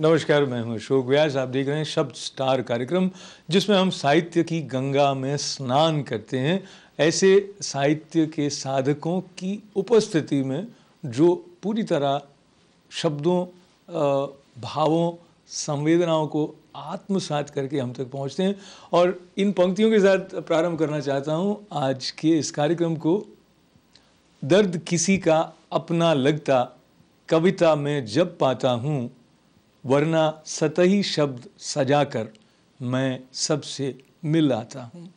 नमस्कार मैं हूं अशोक व्यास आप देख रहे हैं शब्द स्टार कार्यक्रम जिसमें हम साहित्य की गंगा में स्नान करते हैं ऐसे साहित्य के साधकों की उपस्थिति में जो पूरी तरह शब्दों भावों संवेदनाओं को आत्मसात करके हम तक पहुंचते हैं और इन पंक्तियों के साथ प्रारंभ करना चाहता हूं आज के इस कार्यक्रम को दर्द किसी का अपना लगता कविता में जब पाता हूँ वरना सतही शब्द सजाकर मैं सबसे मिल आता हूँ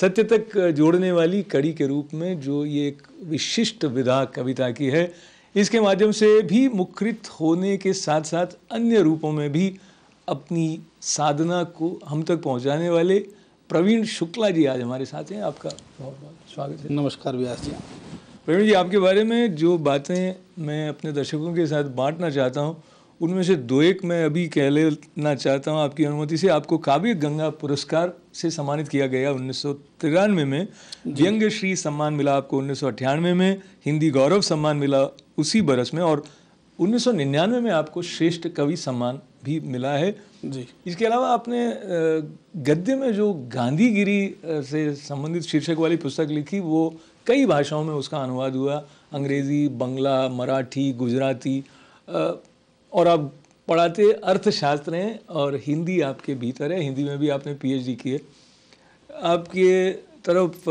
सत्य तक जोड़ने वाली कड़ी के रूप में जो ये एक विशिष्ट विधा कविता की है इसके माध्यम से भी मुखरित होने के साथ साथ अन्य रूपों में भी अपनी साधना को हम तक पहुंचाने वाले प्रवीण शुक्ला जी आज हमारे साथ हैं आपका बहुत बहुत स्वागत है नमस्कार व्यास जी प्रवीण जी आपके बारे में जो बातें मैं अपने दर्शकों के साथ बांटना चाहता हूँ उनमें से दो एक मैं अभी कह लेना चाहता हूँ आपकी अनुमति से आपको काव्य गंगा पुरस्कार से सम्मानित किया गया उन्नीस सौ तिरानवे में व्यंग श्री सम्मान मिला आपको उन्नीस सौ में हिंदी गौरव सम्मान मिला उसी बरस में और उन्नीस सौ निन्यानवे में आपको श्रेष्ठ कवि सम्मान भी मिला है जी इसके अलावा आपने गद्य में जो गांधीगिरी से संबंधित शीर्षक वाली पुस्तक लिखी वो कई भाषाओं में उसका अनुवाद हुआ अंग्रेज़ी बंगला मराठी गुजराती और आप पढ़ाते अर्थशास्त्र हैं और हिंदी आपके भीतर है हिंदी में भी आपने पीएचडी की है आपके तरफ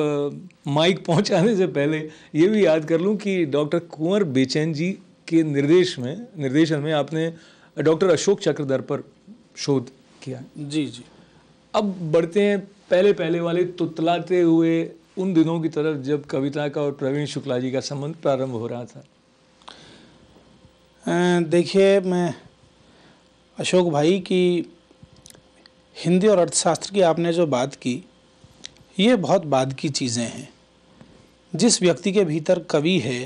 माइक पहुंचाने से पहले ये भी याद कर लूँ कि डॉक्टर कुंवर बेचैन जी के निर्देश में निर्देशन में आपने डॉक्टर अशोक चक्रधर पर शोध किया जी जी अब बढ़ते हैं पहले पहले वाले तुतलाते हुए उन दिनों की तरफ जब कविता का और प्रवीण शुक्ला जी का संबंध प्रारंभ हो रहा था देखिए मैं अशोक भाई की हिंदी और अर्थशास्त्र की आपने जो बात की ये बहुत बाद की चीज़ें हैं जिस व्यक्ति के भीतर कवि है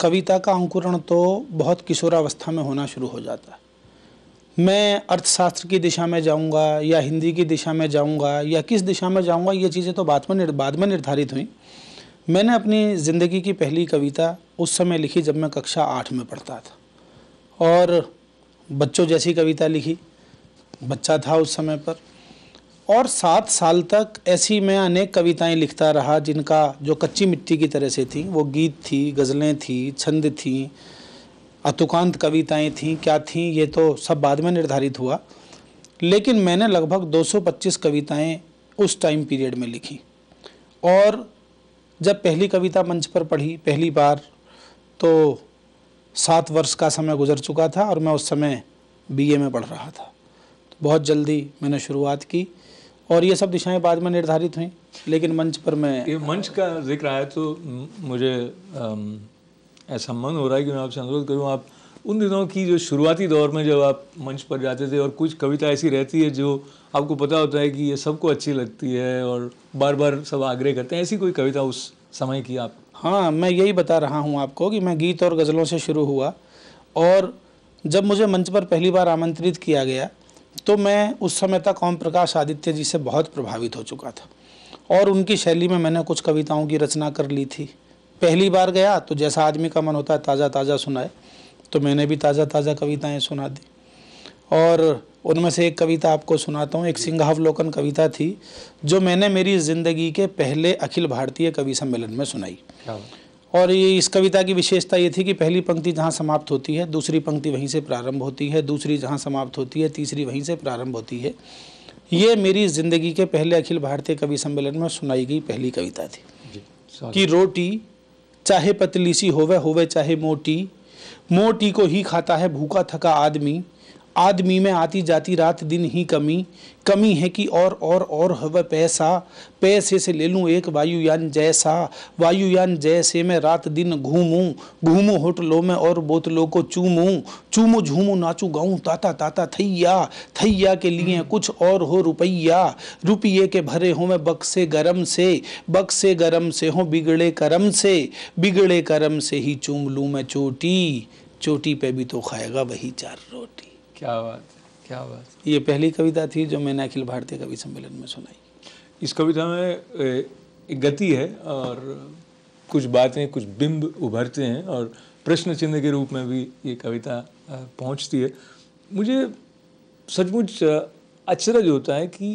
कविता का अंकुरण तो बहुत किशोरावस्था में होना शुरू हो जाता है मैं अर्थशास्त्र की दिशा में जाऊंगा या हिंदी की दिशा में जाऊंगा या किस दिशा में जाऊंगा ये चीज़ें तो बाद में बाद में निर्धारित हुई मैंने अपनी ज़िंदगी की पहली कविता उस समय लिखी जब मैं कक्षा आठ में पढ़ता था और बच्चों जैसी कविता लिखी बच्चा था उस समय पर और सात साल तक ऐसी मैं अनेक कविताएं लिखता रहा जिनका जो कच्ची मिट्टी की तरह से थी वो गीत थी गज़लें थी छंद थी अतुकांत कविताएं थी क्या थी ये तो सब बाद में निर्धारित हुआ लेकिन मैंने लगभग 225 कविताएं उस टाइम पीरियड में लिखी और जब पहली कविता मंच पर पढ़ी पहली बार तो सात वर्ष का समय गुजर चुका था और मैं उस समय बीए में पढ़ रहा था तो बहुत जल्दी मैंने शुरुआत की और ये सब दिशाएं बाद में निर्धारित हुई लेकिन मंच पर मैं ये मंच का जिक्र आया तो मुझे आम, ऐसा मन हो रहा है कि मैं आपसे अनुरोध करूँ आप उन दिनों की जो शुरुआती दौर में जब आप मंच पर जाते थे और कुछ कविता ऐसी रहती है जो आपको पता होता है कि ये सबको अच्छी लगती है और बार बार सब आग्रह करते हैं ऐसी कोई कविता उस समय की आप हाँ मैं यही बता रहा हूँ आपको कि मैं गीत और गज़लों से शुरू हुआ और जब मुझे मंच पर पहली बार आमंत्रित किया गया तो मैं उस समय तक ओम प्रकाश आदित्य जी से बहुत प्रभावित हो चुका था और उनकी शैली में मैंने कुछ कविताओं की रचना कर ली थी पहली बार गया तो जैसा आदमी का मन होता है ताज़ा ताज़ा सुनाए तो मैंने भी ताज़ा ताज़ा कविताएं सुना दी और उनमें से एक कविता आपको सुनाता हूँ एक सिंहावलोकन कविता थी जो मैंने मेरी ज़िंदगी के पहले अखिल भारतीय कवि सम्मेलन में सुनाई और ये इस कविता की विशेषता ये थी कि पहली पंक्ति जहाँ समाप्त होती है दूसरी पंक्ति वहीं से प्रारंभ होती है दूसरी जहाँ समाप्त होती है तीसरी वहीं से प्रारंभ होती है ये मेरी ज़िंदगी के पहले अखिल भारतीय कवि सम्मेलन में सुनाई गई पहली कविता थी कि रोटी चाहे पतली सी होवे होवे चाहे मोटी मोटी को ही खाता है भूखा थका आदमी आदमी में आती जाती रात दिन ही कमी कमी है कि और और और हव पैसा पैसे से ले लूँ एक वायुयान जैसा वायुयान जैसे मैं रात दिन घूमूं घूमूं होटलों में और बोतलों को चूमूं चूमू झूमू नाचू गाऊं ताता ताता थैया थैया के लिए हम्म। कुछ और हो रुपया रुपये के भरे हों मैं बक्से गरम से बक्से गरम से हों बिगड़े करम से बिगड़े करम से ही चूम लूँ मैं चोटी चोटी पे भी तो खाएगा वही चार रोटी क्या बात क्या बात ये पहली कविता थी जो मैंने अखिल भारतीय कवि सम्मेलन में सुनाई इस कविता में एक गति है और कुछ बातें कुछ बिंब उभरते हैं और प्रश्न चिन्ह के रूप में भी ये कविता पहुंचती है मुझे सचमुच अचरज होता है कि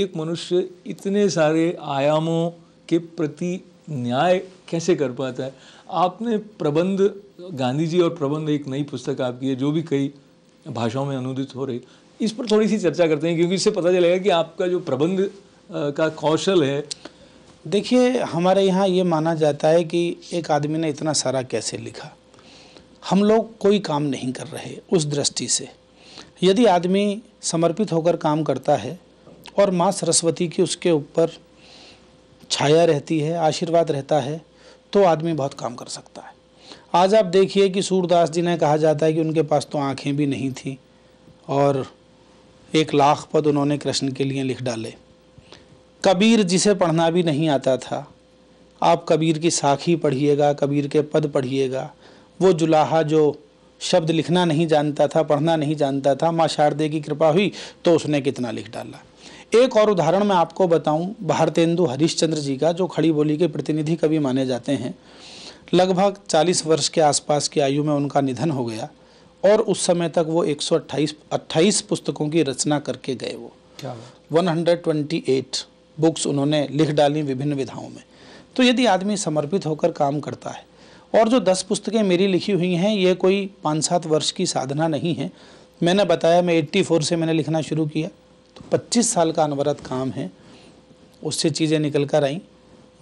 एक मनुष्य इतने सारे आयामों के प्रति न्याय कैसे कर पाता है आपने प्रबंध गांधी जी और प्रबंध एक नई पुस्तक आपकी है जो भी कई भाषाओं में अनुदित हो रही इस पर थोड़ी सी चर्चा करते हैं क्योंकि इससे पता चलेगा कि आपका जो प्रबंध का कौशल है देखिए हमारे यहाँ ये माना जाता है कि एक आदमी ने इतना सारा कैसे लिखा हम लोग कोई काम नहीं कर रहे उस दृष्टि से यदि आदमी समर्पित होकर काम करता है और माँ सरस्वती की उसके ऊपर छाया रहती है आशीर्वाद रहता है तो आदमी बहुत काम कर सकता है आज आप देखिए कि सूरदास जी ने कहा जाता है कि उनके पास तो आँखें भी नहीं थी और एक लाख पद उन्होंने कृष्ण के लिए लिख डाले कबीर जिसे पढ़ना भी नहीं आता था आप कबीर की साखी पढ़िएगा कबीर के पद पढ़िएगा वो जुलाहा जो शब्द लिखना नहीं जानता था पढ़ना नहीं जानता था माँ शारदे की कृपा हुई तो उसने कितना लिख डाला एक और उदाहरण मैं आपको बताऊं भारतेंदु हरिश्चंद्र जी का जो खड़ी बोली के प्रतिनिधि कवि माने जाते हैं लगभग 40 वर्ष के आसपास की आयु में उनका निधन हो गया और उस समय तक वो 128 28 पुस्तकों की रचना करके गए वो वन हंड्रेड बुक्स उन्होंने लिख डाली विभिन्न विधाओं में तो यदि आदमी समर्पित होकर काम करता है और जो दस पुस्तकें मेरी लिखी हुई हैं ये कोई पाँच सात वर्ष की साधना नहीं है मैंने बताया मैं 84 से मैंने लिखना शुरू किया तो 25 साल का अनवरत काम है उससे चीज़ें निकल कर आईं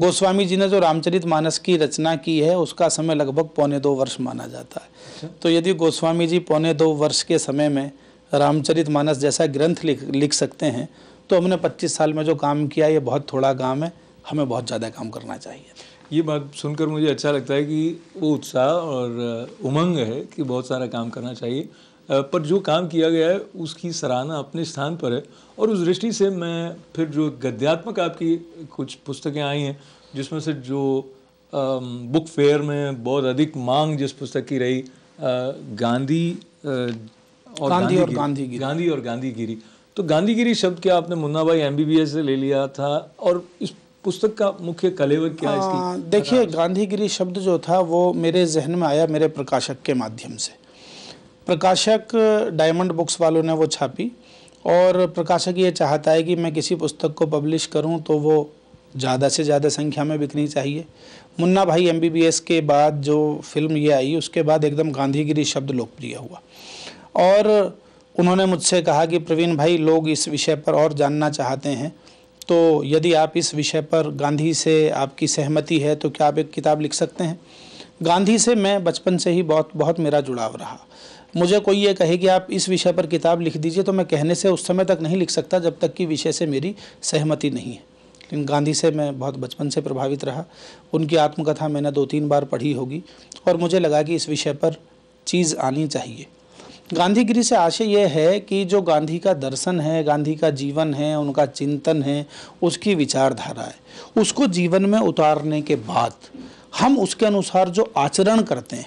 गोस्वामी जी ने जो रामचरित मानस की रचना की है उसका समय लगभग पौने दो वर्ष माना जाता है अच्छा। तो यदि गोस्वामी जी पौने दो वर्ष के समय में रामचरित मानस जैसा ग्रंथ लिख लिख सकते हैं तो हमने 25 साल में जो काम किया ये बहुत थोड़ा काम है हमें बहुत ज़्यादा काम करना चाहिए ये बात सुनकर मुझे अच्छा लगता है कि वो उत्साह और उमंग है कि बहुत सारा काम करना चाहिए पर जो काम किया गया है उसकी सराहना अपने स्थान पर है और उस दृष्टि से मैं फिर जो गद्यात्मक आपकी कुछ पुस्तकें आई हैं जिसमें से जो बुक फेयर में बहुत अधिक मांग जिस पुस्तक की रही गांधी और गांधी और गांधी गांधी और गांधीगिरी तो गांधीगिरी शब्द क्या आपने मुन्ना भाई एम से ले लिया था और इस पुस्तक का मुख्य कलेवर क्या है इसकी हाँ, देखिए गांधीगिरी शब्द जो था वो मेरे जहन में आया मेरे प्रकाशक के माध्यम से प्रकाशक डायमंड बुक्स वालों ने वो छापी और प्रकाशक ये चाहता है कि मैं किसी पुस्तक को पब्लिश करूं तो वो ज़्यादा से ज़्यादा संख्या में बिकनी चाहिए मुन्ना भाई एम के बाद जो फिल्म ये आई उसके बाद एकदम गांधीगिरी शब्द लोकप्रिय हुआ और उन्होंने मुझसे कहा कि प्रवीण भाई लोग इस विषय पर और जानना चाहते हैं तो यदि आप इस विषय पर गांधी से आपकी सहमति है तो क्या आप एक किताब लिख सकते हैं गांधी से मैं बचपन से ही बहुत बहुत मेरा जुड़ाव रहा मुझे कोई ये कहे कि आप इस विषय पर किताब लिख दीजिए तो मैं कहने से उस समय तक नहीं लिख सकता जब तक कि विषय से मेरी सहमति नहीं है लेकिन गांधी से मैं बहुत बचपन से प्रभावित रहा उनकी आत्मकथा मैंने दो तीन बार पढ़ी होगी और मुझे लगा कि इस विषय पर चीज़ आनी चाहिए गांधीगिरी से आशय यह है कि जो गांधी का दर्शन है गांधी का जीवन है उनका चिंतन है उसकी विचारधारा है उसको जीवन में उतारने के बाद हम उसके अनुसार जो आचरण करते हैं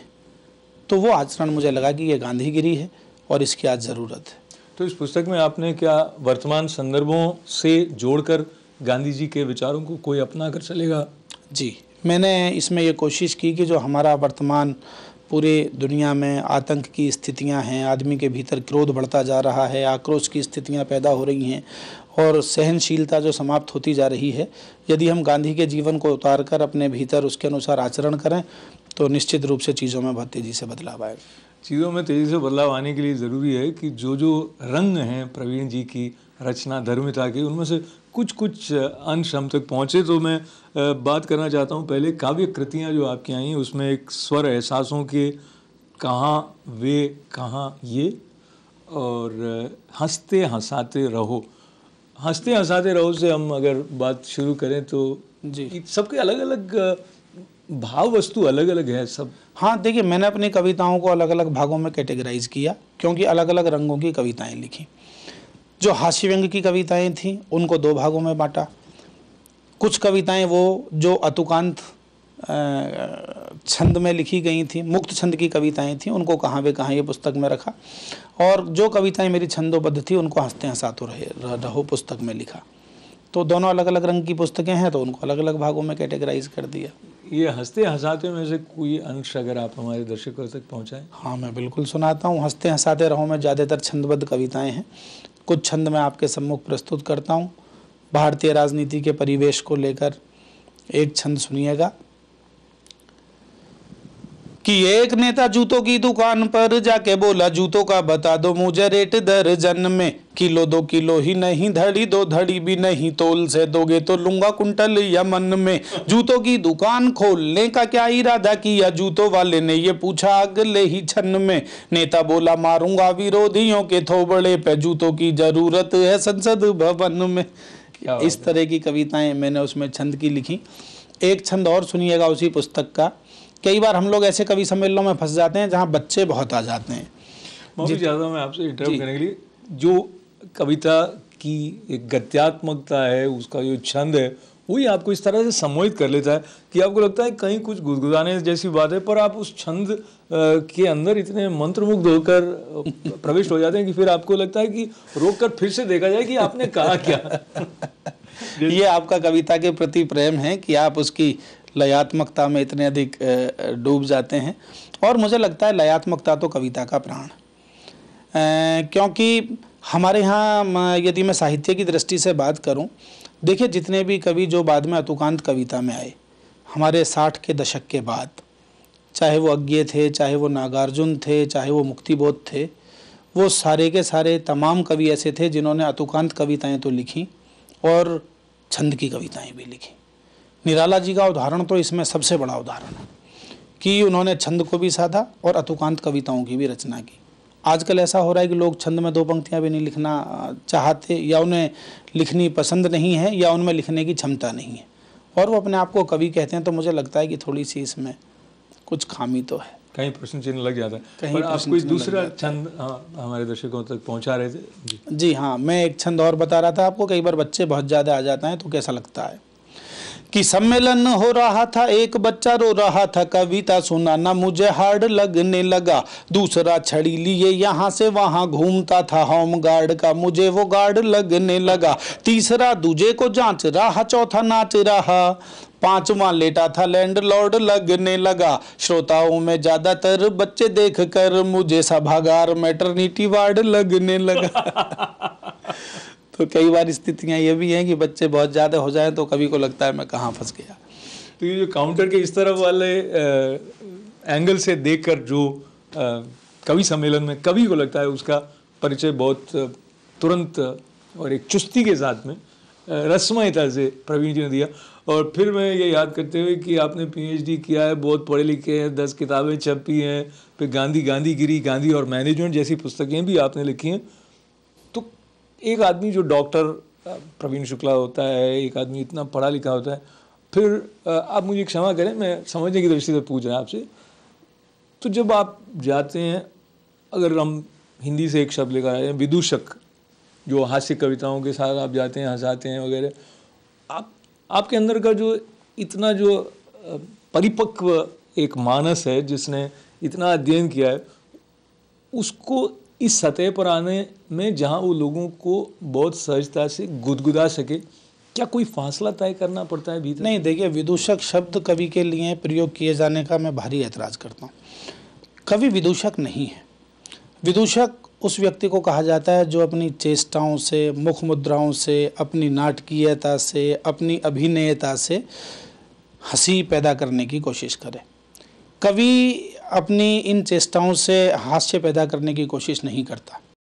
तो वो आचरण मुझे लगा कि ये गांधीगिरी है और इसकी आज ज़रूरत है तो इस पुस्तक में आपने क्या वर्तमान संदर्भों से जोड़कर गांधी जी के विचारों को कोई अपना कर चलेगा जी मैंने इसमें ये कोशिश की कि जो हमारा वर्तमान पूरे दुनिया में आतंक की स्थितियां हैं आदमी के भीतर क्रोध बढ़ता जा रहा है आक्रोश की स्थितियां पैदा हो रही हैं और सहनशीलता जो समाप्त होती जा रही है यदि हम गांधी के जीवन को उतार कर अपने भीतर उसके अनुसार आचरण करें तो निश्चित रूप से चीज़ों में बहुत तेज़ी से बदलाव आएगा चीज़ों में तेज़ी से बदलाव आने के लिए ज़रूरी है कि जो जो रंग हैं प्रवीण जी की रचना धर्मिता की उनमें से कुछ कुछ अंश हम तक पहुँचे तो मैं बात करना चाहता हूँ पहले काव्य कृतियाँ जो आपकी आई हैं उसमें एक स्वर एहसासों के कहाँ वे कहाँ ये और हंसते हंसाते रहो हंसते हंसाते रहो से हम अगर बात शुरू करें तो जी सबके अलग अलग भाव वस्तु अलग अलग है सब हाँ देखिए मैंने अपनी कविताओं को अलग अलग भागों में कैटेगराइज किया क्योंकि अलग अलग रंगों की कविताएं लिखी जो हास्य व्यंग की कविताएं थीं उनको दो भागों में बांटा कुछ कविताएं वो जो अतुकांत छंद में लिखी गई थी मुक्त छंद की कविताएं थीं उनको कहाँ वे कहाँ ये पुस्तक में रखा और जो कविताएं मेरी छंदोबद्ध थी उनको हंसते हंसाते रहे रहो पुस्तक में लिखा तो दोनों अलग अलग रंग की पुस्तकें हैं तो उनको अलग अलग भागों में कैटेगराइज कर दिया ये हंसते हंसाते में से कोई अंश अगर आप हमारे दर्शकों तक पहुँचाएँ हाँ मैं बिल्कुल सुनाता हूँ हंसते हंसाते रहो मैं ज़्यादातर छंदबद्ध कविताएँ हैं कुछ छंद मैं आपके सम्मुख प्रस्तुत करता हूँ भारतीय राजनीति के परिवेश को लेकर एक छंद सुनिएगा कि एक नेता जूतों की दुकान पर जाके बोला जूतों का बता दो मुझे रेट दर्जन में किलो दो किलो ही नहीं धड़ी दो धड़ी भी नहीं तोल से दोगे तो लूंगा कुंटल मन में जूतों की दुकान खोलने का क्या इरादा किया जूतों वाले ने ये पूछा अगले ही छन में नेता बोला मारूंगा विरोधियों के थोबड़े पे जूतों की जरूरत है संसद भवन में इस तरह की कविताएं मैंने उसमें छंद की लिखी एक छंद और सुनिएगा उसी पुस्तक का कई बार हम लोग ऐसे कवि सम्मेलनों में फंस जाते हैं जहाँ बच्चे बहुत आ जाते हैं बहुत ज़्यादा मैं आपसे इंटरव्यू करने के लिए जो कविता की एक गत्यात्मकता है उसका जो छंद है वही आपको इस तरह से सम्मोहित कर लेता है कि आपको लगता है कहीं कुछ गुदगुदाने जैसी बात है पर आप उस छंद के अंदर इतने मंत्रमुग्ध होकर प्रवेश हो जाते हैं कि फिर आपको लगता है कि रोक कर फिर से देखा जाए कि आपने कहा क्या ये आपका कविता के प्रति प्रेम है कि आप उसकी लयात्मकता में इतने अधिक डूब जाते हैं और मुझे लगता है लयात्मकता तो कविता का प्राण क्योंकि हमारे यहाँ यदि मैं साहित्य की दृष्टि से बात करूँ देखिए जितने भी कवि जो बाद में अतुकांत कविता में आए हमारे साठ के दशक के बाद चाहे वो अज्ञे थे चाहे वो नागार्जुन थे चाहे वो मुक्तिबोध थे वो सारे के सारे तमाम कवि ऐसे थे जिन्होंने अतुकांत कविताएं तो लिखी और छंद की कविताएं भी लिखीं निराला जी का उदाहरण तो इसमें सबसे बड़ा उदाहरण है कि उन्होंने छंद को भी साधा और अतुकांत कविताओं की भी रचना की आजकल ऐसा हो रहा है कि लोग छंद में दो पंक्तियाँ भी नहीं लिखना चाहते या उन्हें लिखनी पसंद नहीं है या उनमें लिखने की क्षमता नहीं है और वो अपने आप को कवि कहते हैं तो मुझे लगता है कि थोड़ी सी इसमें कुछ खामी तो है कहीं प्रश्न चिन्ह लग जाता है कहीं पर आप कोई दूसरा छंद हाँ, हमारे दर्शकों तक पहुंचा रहे थे जी, जी हाँ मैं एक छंद और बता रहा था आपको कई बार बच्चे बहुत ज़्यादा आ जाते हैं तो कैसा लगता है कि सम्मेलन हो रहा था एक बच्चा रो रहा था कविता सुनाना मुझे हार्ड लगने लगा दूसरा छड़ी लिए यहाँ से वहाँ घूमता था होम गार्ड का मुझे वो गार्ड लगने लगा तीसरा दूजे को जांच रहा चौथा नाच रहा पांचवा लेटा था लैंडलॉर्ड लगने लगा श्रोताओं में ज्यादातर बच्चे देखकर मुझे सभागार मैटरनिटी वार्ड लगने लगा तो कई बार स्थितियाँ ये भी हैं कि बच्चे बहुत ज़्यादा हो जाएँ तो कभी को लगता है मैं कहाँ फंस गया तो ये जो काउंटर के इस तरफ वाले आ, एंगल से देख कर जो कवि सम्मेलन में कवि को लगता है उसका परिचय बहुत तुरंत और एक चुस्ती के साथ में तरह से प्रवीण जी ने दिया और फिर मैं ये याद करते हुए कि आपने पीएचडी किया है बहुत पढ़े लिखे हैं दस किताबें छपी हैं फिर गांधी गांधीगिरी गांधी और मैनेजमेंट जैसी पुस्तकें भी आपने लिखी हैं एक आदमी जो डॉक्टर प्रवीण शुक्ला होता है एक आदमी इतना पढ़ा लिखा होता है फिर आप मुझे क्षमा करें मैं समझने की दृष्टि से पूछ रहा आपसे तो जब आप जाते हैं अगर हम हिंदी से एक शब्द लेकर आए हैं विदूषक जो हास्य कविताओं के साथ आप जाते हैं हंसाते हैं वगैरह आप आपके अंदर का जो इतना जो परिपक्व एक मानस है जिसने इतना अध्ययन किया है उसको इस सतह पर आने में जहाँ वो लोगों को बहुत सहजता से गुदगुदा सके क्या कोई फासला तय करना पड़ता है भीतर नहीं देखिए विदूषक शब्द कवि के लिए प्रयोग किए जाने का मैं भारी ऐतराज़ करता हूँ कवि विदूषक नहीं है विदूषक उस व्यक्ति को कहा जाता है जो अपनी चेष्टाओं से मुख मुद्राओं से अपनी नाटकीयता से अपनी अभिनयता से हंसी पैदा करने की कोशिश करे कवि अपनी इन चेष्टाओं से हास्य पैदा करने की कोशिश नहीं करता